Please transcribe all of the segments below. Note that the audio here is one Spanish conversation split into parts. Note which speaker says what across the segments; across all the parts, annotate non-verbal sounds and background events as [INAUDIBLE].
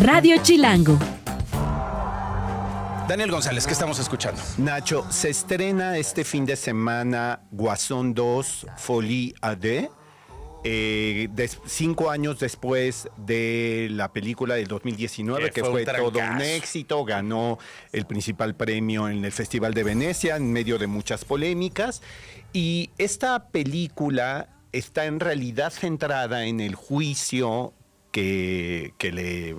Speaker 1: Radio Chilango. Daniel González, ¿qué estamos escuchando? Nacho, se estrena este fin de semana Guasón 2, Folie AD. Eh, cinco años después de la película del 2019, que fue, todo un éxito, ganó el principal premio en el Festival de Venecia en medio de muchas polémicas. Y esta película está en realidad centrada en el juicio que, le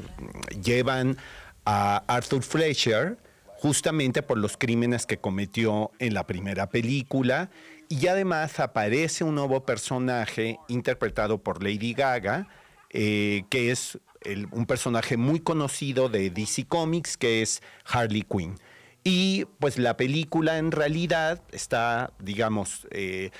Speaker 1: llevan a Arthur Fletcher justamente por los crímenes que cometió en la primera película y además aparece un nuevo personaje interpretado por Lady Gaga, eh, que es un personaje muy conocido de DC Comics, que es Harley Quinn. Y pues la película en realidad está, digamos, eh,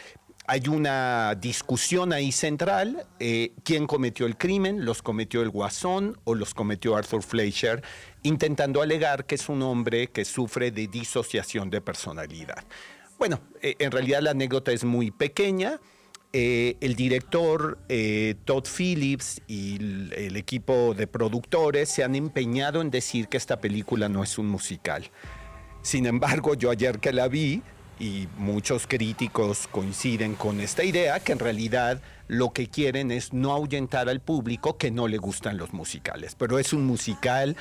Speaker 1: hay una discusión ahí central, eh, quién cometió el crimen, los cometió el guasón o los cometió Arthur Fleischer, intentando alegar que es un hombre que sufre de disociación de personalidad. Bueno, eh, en realidad la anécdota es muy pequeña. Eh, el director Todd Phillips y el, equipo de productores se han empeñado en decir que esta película no es un musical. Sin embargo, yo ayer que la vi, y muchos críticos coinciden con esta idea que en realidad lo que quieren es no ahuyentar al público que no le gustan los musicales, pero es un musical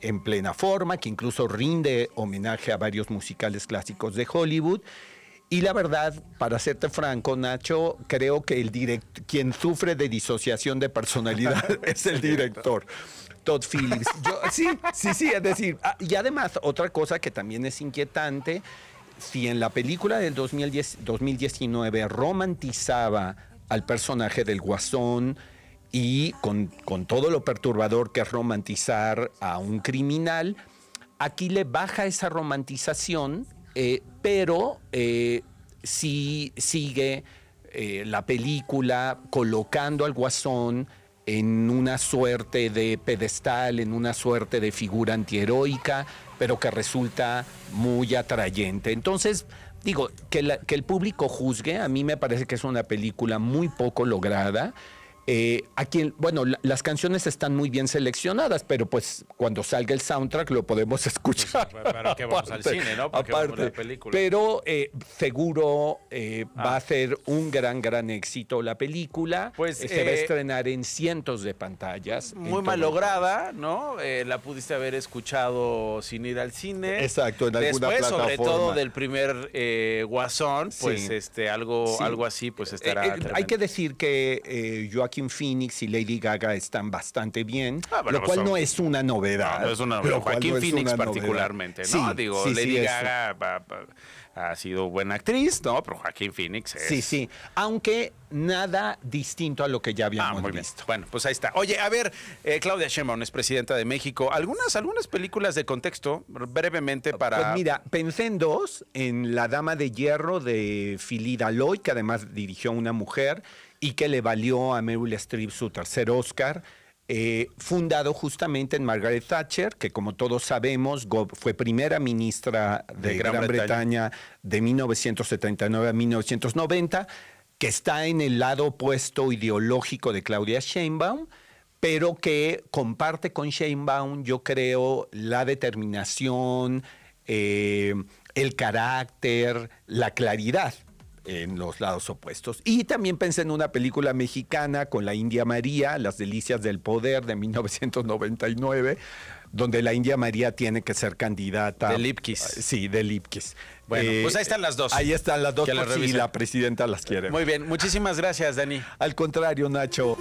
Speaker 1: en plena forma que incluso rinde homenaje a varios musicales clásicos de Hollywood. Y la verdad, para serte franco, Nacho, creo que el direct quien sufre de disociación de personalidad [LAUGHS] es el director. Todd Phillips. sí, sí, sí, es decir, ah, y además otra cosa que también es inquietante si en la película del 2019 romantizaba al personaje del guasón y con, todo lo perturbador que es romantizar a un criminal, aquí le baja esa romantización, eh, pero eh, sí sigue eh, la película colocando al guasón en una suerte de pedestal, en una suerte de figura antiheroica, pero que resulta muy atrayente. Entonces, digo, que, que el público juzgue, a mí me parece que es una película muy poco lograda. Eh, aquí, bueno, las canciones están muy bien seleccionadas, pero pues cuando salga el soundtrack lo podemos [LAUGHS] escuchar.
Speaker 2: Pues, ¿Para vamos al cine, no? aparte, la película. Pero
Speaker 1: eh, seguro eh, ah. va a ser un gran, gran
Speaker 2: éxito la película. Pues eh, se va a
Speaker 1: estrenar en cientos de pantallas. Muy malograda,
Speaker 2: ¿no? la pudiste haber escuchado sin ir al cine. Exacto, en alguna Después, sobre todo del primer Guasón, pues este, algo, algo así, pues estará. hay
Speaker 1: que decir que yo Joaquin Phoenix y Lady Gaga están bastante bien, ah, lo cual no es una novedad. Ah, no, es una novedad. Joaquin Phoenix particularmente, ¿no? Digo, Lady Gaga
Speaker 2: ha sido buena actriz, ¿no? Pero Joaquín Phoenix es... Sí, sí. Aunque nada distinto a lo que ya habíamos ah, visto. Bueno, pues ahí está. Oye, a ver, eh, Claudia Sheinbaum es presidenta de México. Algunas, algunas películas de contexto, brevemente para... Pues mira,
Speaker 1: pensé en dos, en La Dama de Hierro de Filida Loy, que además dirigió una mujer, y que le valió a Meryl Streep su tercer Oscar. Eh, fundado justamente en Margaret Thatcher, que como todos sabemos fue primera ministra de, Gran, Bretaña. de 1979 a 1990, que está en el lado opuesto ideológico de Claudia Sheinbaum, pero que comparte con Sheinbaum, yo creo, la determinación, eh, el carácter, la claridad en los lados opuestos. Y también pensé en una película mexicana con la India María, Las Delicias del Poder de 1999, donde la India María tiene que ser candidata. De Lipkis. Ah, sí, de Lipkis. Bueno, eh, pues ahí están las dos. Ahí están las dos, y por la pues, si la presidenta las quiere. Muy
Speaker 2: bien, muchísimas gracias, Dani. Al contrario, Nacho.